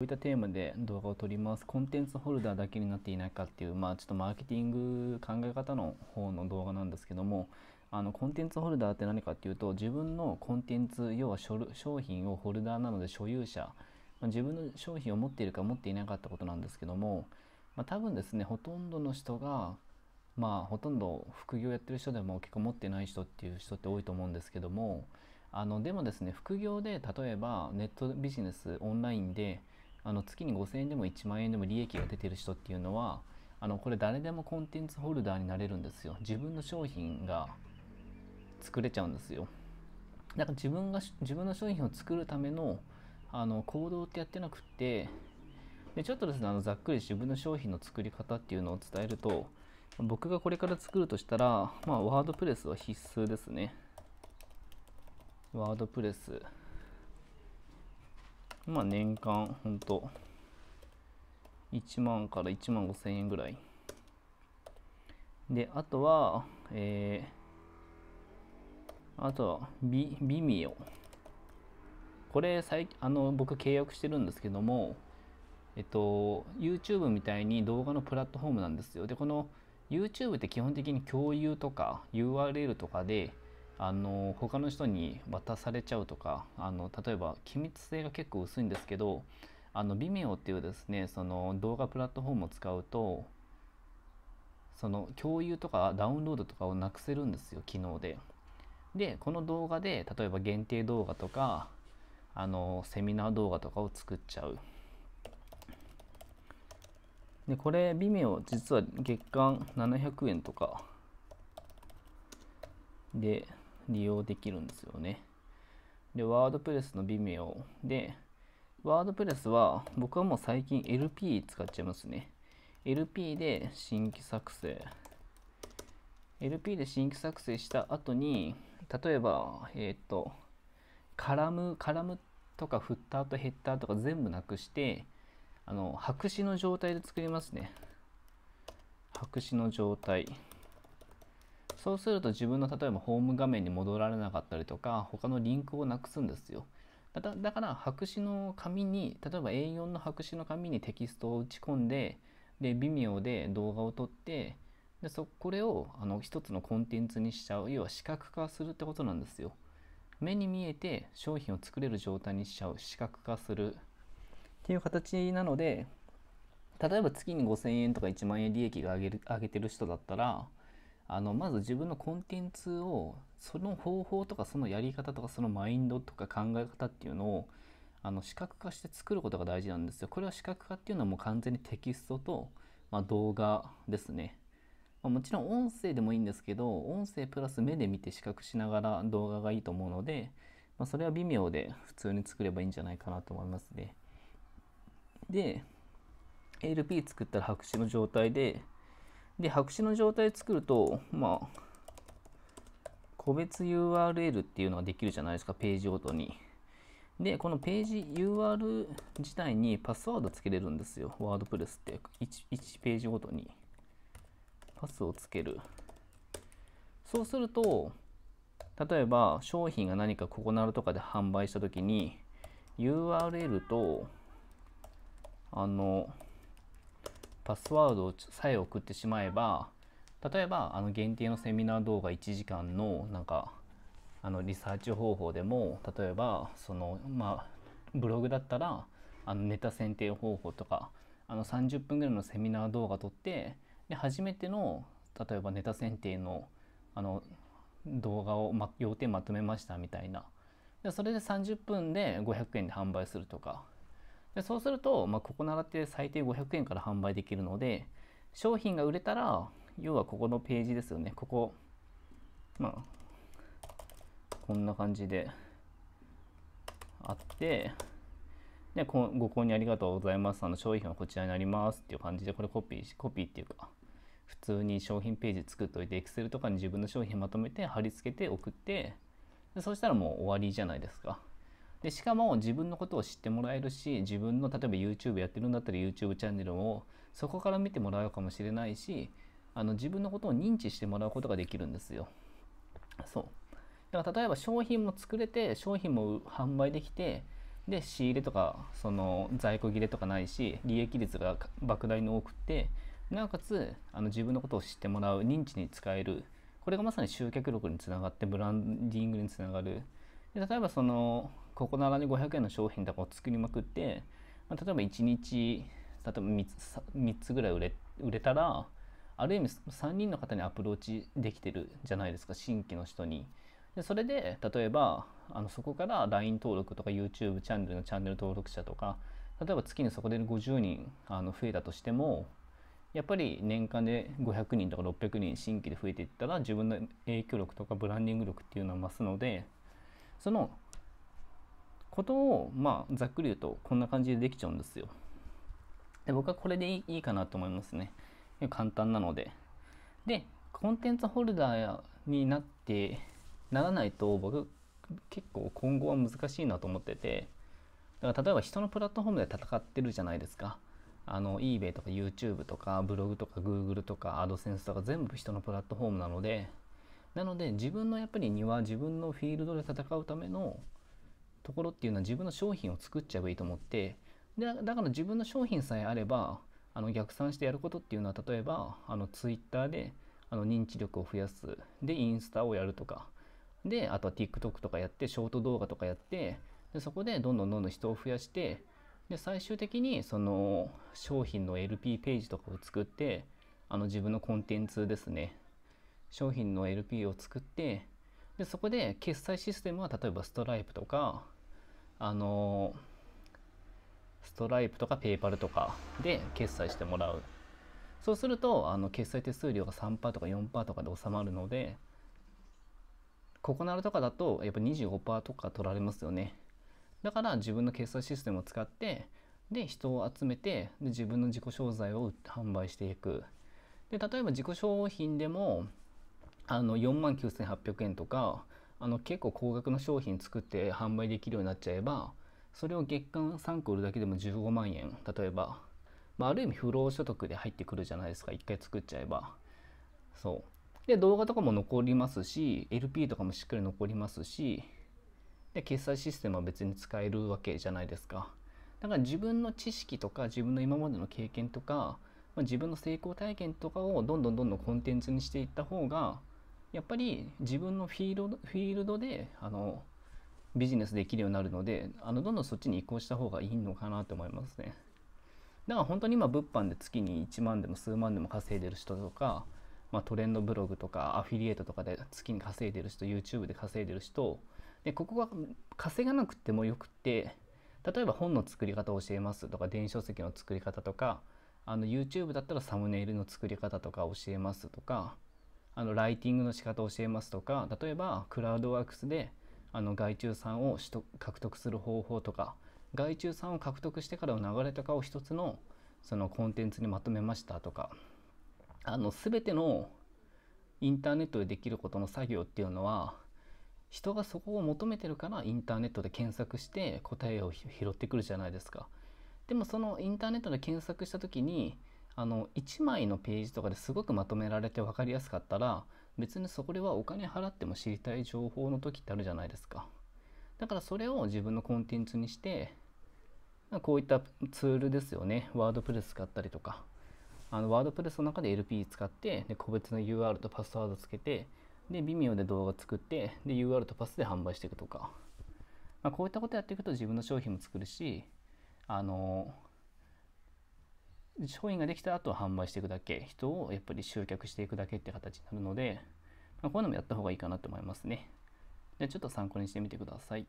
こういったテーマで動画を撮ります。コンテンツホルダーだけになっていないかっていう、まあちょっとマーケティング考え方の方の動画なんですけども、あのコンテンツホルダーって何かっていうと、自分のコンテンツ、要は商品をホルダーなので所有者、まあ、自分の商品を持っているか持っていなかったことなんですけども、まあ、多分ですね、ほとんどの人が、まあほとんど副業やってる人でも結構持ってない人っていう人って多いと思うんですけども、あのでもですね、副業で例えばネットビジネス、オンラインで、あの月に5,000円でも1万円でも利益が出てる人っていうのはあのこれ誰でもコンテンツホルダーになれるんですよ自分の商品が作れちゃうんですよだから自分が自分の商品を作るためのあの行動ってやってなくってでちょっとですねあのざっくり自分の商品の作り方っていうのを伝えると僕がこれから作るとしたら、まあ、ワードプレスは必須ですね。ワードプレス。まあ年間ほんと1万から1万5千円ぐらいであとはえー、あとはビビミオこれ最あの僕契約してるんですけどもえっと YouTube みたいに動画のプラットフォームなんですよでこの YouTube って基本的に共有とか URL とかであの他の人に渡されちゃうとかあの例えば機密性が結構薄いんですけどあの Vimeo っていうですねその動画プラットフォームを使うとその共有とかダウンロードとかをなくせるんですよ機能で。でこの動画で例えば限定動画とかあのセミナー動画とかを作っちゃう。でこれ Vimeo 実は月間700円とかで利用できるんですよね。で、ワードプレスの微妙で、ワードプレスは僕はもう最近 LP 使っちゃいますね。LP で新規作成。LP で新規作成した後に、例えば、えっ、ー、と、カラム、カラムとかフッターとヘッダーとか全部なくして、あの、白紙の状態で作りますね。白紙の状態。そうすると自分の例えばホーム画面に戻られなかったりとか他のリンクをなくすんですよだから白紙の紙に例えば A4 の白紙の紙にテキストを打ち込んでで微妙で動画を撮ってでそこれをあの一つのコンテンツにしちゃう要は視覚化するってことなんですよ目に見えて商品を作れる状態にしちゃう視覚化するっていう形なので例えば月に5000円とか1万円利益が上げる上げてる人だったらあのまず自分のコンテンツをその方法とかそのやり方とかそのマインドとか考え方っていうのをあの視覚化して作ることが大事なんですよ。これは視覚化っていうのはもう完全にテキストと、まあ、動画ですね。まあ、もちろん音声でもいいんですけど音声プラス目で見て視覚しながら動画がいいと思うので、まあ、それは微妙で普通に作ればいいんじゃないかなと思いますね。で l p 作ったら白紙の状態でで、白紙の状態を作ると、まあ、個別 URL っていうのができるじゃないですか、ページごとに。で、このページ u r 自体にパスワードつけれるんですよ。ワードプレスって 1, 1ページごとにパスをつける。そうすると、例えば商品が何かココナルとかで販売したときに URL とあのパスワードさえ送ってしまえば例えばあの限定のセミナー動画1時間のなんかあのリサーチ方法でも例えばそのまあブログだったらあのネタ選定方法とかあの30分ぐらいのセミナー動画撮ってで初めての例えばネタ選定のあの動画を、ま、要点まとめましたみたいなでそれで30分で500円で販売するとかでそうすると、まあ、ここなラって最低500円から販売できるので商品が売れたら要はここのページですよねここまあこんな感じであってでご購入ありがとうございますあの商品はこちらになりますっていう感じでこれコピーコピーっていうか普通に商品ページ作っておいて Excel とかに自分の商品まとめて貼り付けて送ってでそしたらもう終わりじゃないですか。でしかも自分のことを知ってもらえるし自分の例えば YouTube やってるんだったら YouTube チャンネルをそこから見てもらうかもしれないしあの自分のことを認知してもらうことができるんですよ。そうだから例えば商品も作れて商品も販売できてで仕入れとかその在庫切れとかないし利益率が莫大に多くってなおかつあの自分のことを知ってもらう認知に使えるこれがまさに集客力につながってブランディングにつながるで例えばそのここならで500円の商品とかを作りまくって、まあ、例えば1日例えば 3, つ3つぐらい売れ売れたらある意味3人の方にアプローチできてるじゃないですか新規の人に。でそれで例えばあのそこから LINE 登録とか YouTube チャンネルのチャンネル登録者とか例えば月にそこで50人あの増えたとしてもやっぱり年間で500人とか600人新規で増えていったら自分の影響力とかブランディング力っていうのは増すのでそのことをまあざっくり言うとこんな感じでできちゃうんですよ。で僕はこれでいいかなと思いますね。簡単なので。で、コンテンツホルダーになってならないと僕結構今後は難しいなと思っててだから例えば人のプラットフォームで戦ってるじゃないですか。あの eBay とか YouTube とかブログとか Google とか AdSense とか全部人のプラットフォームなのでなので自分のやっぱり庭自分のフィールドで戦うためのところっていうのは自分の商品を作っちゃえばいいと思ってでだから自分の商品さえあればあの逆算してやることっていうのは例えばあのツイッターであの認知力を増やすでインスタをやるとかであとは TikTok とかやってショート動画とかやってでそこでどんどんどんどん人を増やしてで最終的にその商品の LP ページとかを作ってあの自分のコンテンツですね商品の LP を作ってでそこで決済システムは例えばストライプとかあのストライプとかペイパルとかで決済してもらうそうするとあの決済手数料が3%とか4%とかで収まるのでココナルとかだとやっぱ25%とか取られますよねだから自分の決済システムを使ってで人を集めてで自分の自己商材を販売していくで例えば自己商品でもあの4万9800円とかあの結構高額の商品作って販売できるようになっちゃえばそれを月間3個売るだけでも15万円例えば、まあ、ある意味不労所得で入ってくるじゃないですか1回作っちゃえばそうで動画とかも残りますし LP とかもしっかり残りますしで決済システムは別に使えるわけじゃないですかだから自分の知識とか自分の今までの経験とか、まあ、自分の成功体験とかをどんどんどんどんコンテンツにしていった方がやっぱり自分のフィールドフィールドであのビジネスできるようになるのであのどんどんそっちに移行した方がいいのかなと思いますねだから本当に今物販で月に1万でも数万でも稼いでる人とか、まあ、トレンドブログとかアフィリエイトとかで月に稼いでる人 YouTube で稼いでる人でここが稼がなくてもよくて例えば本の作り方を教えますとか電子書籍の作り方とかあの YouTube だったらサムネイルの作り方とか教えますとかあのライティングの仕方を教えますとか例えばクラウドワークスであの外注さんを獲得する方法とか外注さんを獲得してからの流れとかを一つのそのコンテンツにまとめましたとかあの全てのインターネットでできることの作業っていうのは人がそこを求めてるからインターネットで検索して答えを拾ってくるじゃないですか。でもそのインターネットで検索した時にあの1枚のページとかですごくまとめられて分かりやすかったら別にそこではお金払っても知りたい情報の時ってあるじゃないですかだからそれを自分のコンテンツにしてこういったツールですよねワードプレス使ったりとかあのワードプレスの中で LP 使ってで個別の UR とパスワードつけてで微妙で動画作ってで UR とパスで販売していくとか、まあ、こういったことやっていくと自分の商品も作るしあの商品ができた後は販売していくだけ、人をやっぱり集客していくだけって形になるので、まあ、こういうのもやった方がいいかなと思いますね。じゃあちょっと参考にしてみてください。